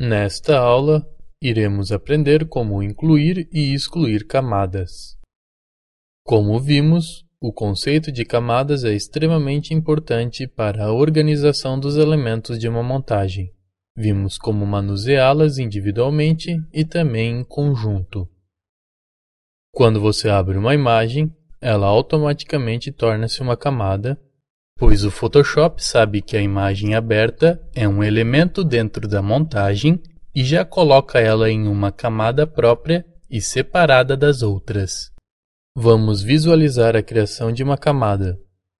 Nesta aula, iremos aprender como incluir e excluir camadas. Como vimos, o conceito de camadas é extremamente importante para a organização dos elementos de uma montagem. Vimos como manuseá-las individualmente e também em conjunto. Quando você abre uma imagem, ela automaticamente torna-se uma camada pois o Photoshop sabe que a imagem aberta é um elemento dentro da montagem e já coloca ela em uma camada própria e separada das outras. Vamos visualizar a criação de uma camada.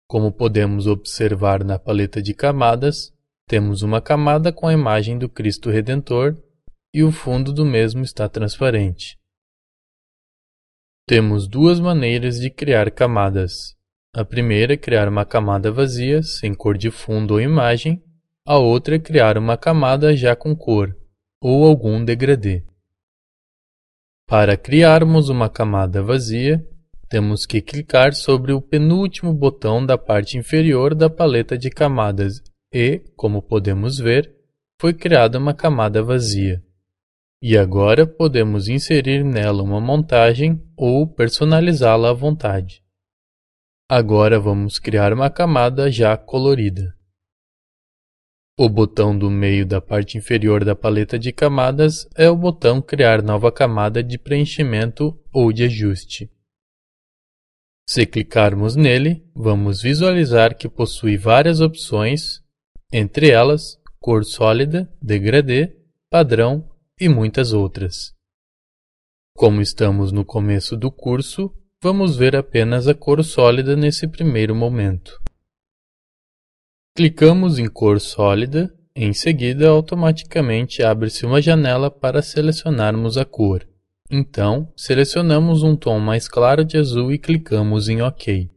Como podemos observar na paleta de camadas, temos uma camada com a imagem do Cristo Redentor e o fundo do mesmo está transparente. Temos duas maneiras de criar camadas. A primeira é criar uma camada vazia, sem cor de fundo ou imagem, a outra é criar uma camada já com cor, ou algum degradê. Para criarmos uma camada vazia, temos que clicar sobre o penúltimo botão da parte inferior da paleta de camadas e, como podemos ver, foi criada uma camada vazia. E agora podemos inserir nela uma montagem ou personalizá-la à vontade. Agora vamos criar uma camada já colorida. O botão do meio da parte inferior da paleta de camadas é o botão Criar nova camada de preenchimento ou de ajuste. Se clicarmos nele, vamos visualizar que possui várias opções, entre elas cor sólida, degradê, padrão e muitas outras. Como estamos no começo do curso, Vamos ver apenas a cor sólida nesse primeiro momento. Clicamos em cor sólida, em seguida automaticamente abre-se uma janela para selecionarmos a cor. Então, selecionamos um tom mais claro de azul e clicamos em OK.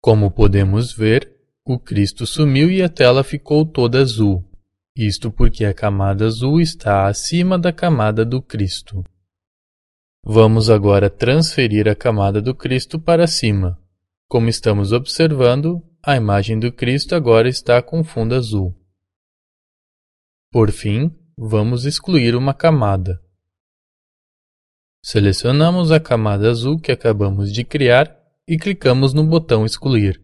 Como podemos ver, o Cristo sumiu e a tela ficou toda azul. Isto porque a camada azul está acima da camada do Cristo. Vamos agora transferir a camada do Cristo para cima. Como estamos observando, a imagem do Cristo agora está com fundo azul. Por fim, vamos excluir uma camada. Selecionamos a camada azul que acabamos de criar e clicamos no botão Excluir.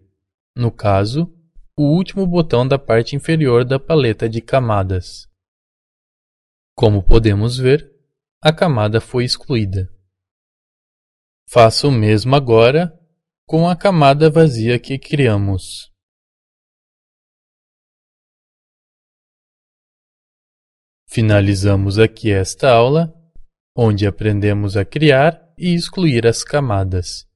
No caso, o último botão da parte inferior da paleta de camadas. Como podemos ver, a camada foi excluída. Faça o mesmo agora com a camada vazia que criamos. Finalizamos aqui esta aula, onde aprendemos a criar e excluir as camadas.